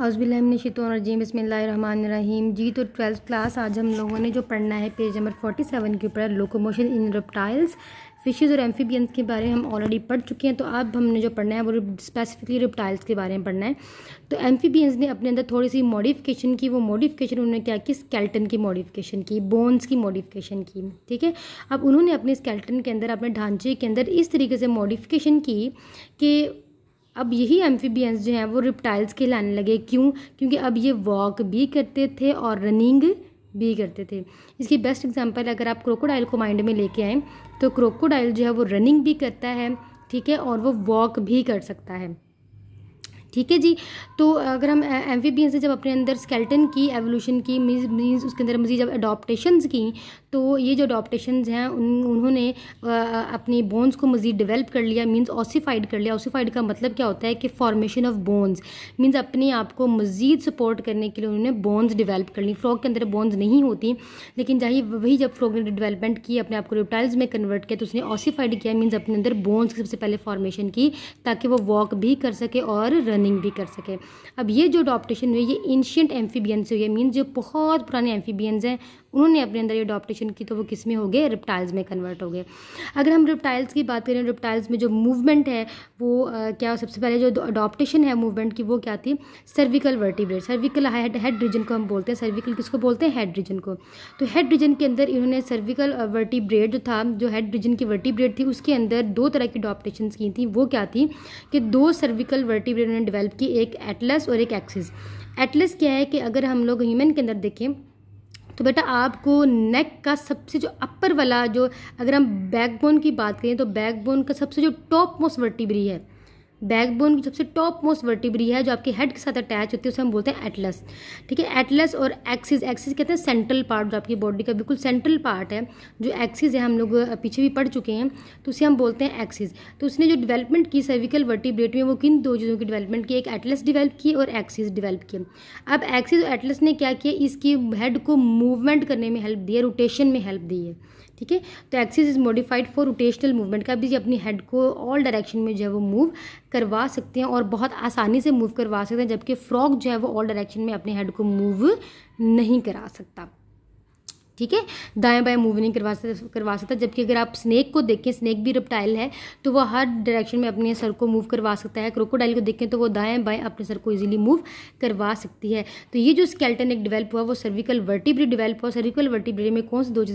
हौसबिलमनशितरजीम बसमीम जी तो twelfth class आज हम लोगों ने जो पढ़ना है पेज नंबर फोटी सेवन के ऊपर लोकोमोशन इन रिप्टाइल्स फिशेज़ और एम्फीबियंस के बारे में हम ऑलरेडी पढ़ चुके हैं तो अब हमने जो पढ़ना है वो स्पेसिफिकली रिप्टाइल्स के बारे में पढ़ना है तो एम्फीबियंस ने अपने अंदर थोड़ी सी मॉडिफिकेशन की वो मॉडिफिकेशन उन्होंने क्या की स्केल्टन की मॉडिफिकेशन की बोन्स की मॉडिफिकेशन की ठीक है अब उन्होंने अपने स्केल्टन के अंदर अपने ढांचे के अंदर इस तरीके से मॉडिफिकेशन की कि अब यही एम्फीबियंस जो हैं वो रिप्टाइल्स कहलाने लगे क्यों क्योंकि अब ये वॉक भी करते थे और रनिंग भी करते थे इसकी बेस्ट एग्जांपल अगर आप क्रोकोडाइल को माइंड में लेके आएँ तो क्रोकोडाइल जो है वो रनिंग भी करता है ठीक है और वो वॉक भी कर सकता है ठीक है जी तो अगर हम एम से जब अपने अंदर स्केल्टन की एवोल्यूशन की मीन्स उसके अंदर मजीद जब अडोप्टशन की तो ये जो अडोप्टेशंस हैं उन उन्होंने अपनी बोन्स को मज़ीद डेवलप कर लिया मीन्स ऑसीफाइड कर लिया ऑसीफाइड का मतलब क्या होता है कि फॉर्मेशन ऑफ बोन्स मीन्स अपने आप को मज़ीद सपोर्ट करने के लिए उन्होंने बोन्स डिवेल्प कर ली फ्रॉग के अंदर बोन्स नहीं होती लेकिन चाहे वही जब फ्रॉग ने डिवेलपमेंट की अपने आप को रिप्टाइल्स में कन्वर्ट किया तो उसने ऑसीफाइड किया मीन्स अपने अंदर बोन्स की सबसे पहले फॉर्मेशन की ताकि वो वॉक भी कर सके और रन रनिंग भी कर सके अब ये जो अडोप्टेशन हुई ये एंशियंट एम्फीबियन से हुई है मीन जो बहुत पुराने एम्फीबियंस हैं उन्होंने अपने अंदर ये अडोप्टेशन की तो वो किस में हो गए रिप्टाइल्स में कन्वर्ट हो गए अगर हम रिप्टाइल्स की बात करें रिप्टाइल्स में जो मूवमेंट है वो आ, क्या सबसे पहले जो अडोप्टेशन है मूवमेंट की वो क्या थी cervical vertebrate cervical head head region को हम बोलते हैं सर्विकल किसको बोलते हैं हेड रीजन को तो हेड रीजन के अंदर इन्होंने सर्विकल वर्टिब्रेट जो था जो हेड रीजन की वर्टिब्रेट थी उसके अंदर दो तरह की अडोप्टेशन की थी वो क्या थी कि दो सर्विकल वर्टिब्रेट उन्होंने डेवलप की एक एटलस और एक एक्सिस एटलस क्या है कि अगर हम लोग ह्यूमन के अंदर देखें तो बेटा आपको नेक का सबसे जो अपर वाला जो अगर हम बैकबोन की बात करें तो बैकबोन का सबसे जो टॉप मोस्ट वर्टिब्री है बैकबोन की सबसे टॉप मोस्ट वर्टिब्री है जो आपके हेड के साथ अटैच होती है उसे हम बोलते हैं एटलस ठीक है एटलस और एक्सिस एक्सिस कहते हैं सेंट्रल पार्ट जो आपकी बॉडी का बिल्कुल सेंट्रल पार्ट है जो एक्सिस है हम लोग पीछे भी पढ़ चुके हैं तो उसे हम बोलते हैं एक्सिस तो उसने जो डिवेलपमेंट की सर्विकल वर्टिब्रेट में वो किन दो चीज़ों की डेवलपमेंट की एक एटलस डिवेल्प की और एक्सिस डिवेल्प किए अब एक्सिस और एटलस ने क्या किया इसकी हेड को मूवमेंट करने में हेल्प दी है रोटेशन में हेल्प दी है ठीक है तो axis is modified for rotational movement का भी अपनी हेड को ऑल डायरेक्शन में जो है वो मूव करवा सकते हैं और बहुत आसानी से मूव करवा सकते हैं जबकि फ्रॉक जो है वो ऑल डायरेक्शन में अपने हेड को मूव नहीं करा सकता ठीक है दाएं बाएं मूव नहीं करवा करवा सकता जबकि अगर आप स्नेक को देखें स्नेक भी रिप्टाइल है तो वह हर डायरेक्शन में अपने सर को मूव करवा सकता है क्रोकोडाइल को देखें तो वो दाएं बाएं अपने सर को इजीली मूव करवा सकती है तो ये जो स्केल्टन एक डेवलप हुआ वो सर्विकल वर्टिब्री डेवलप हुआ सर्विकल वर्टिब्री में कौन से दो चीज़ें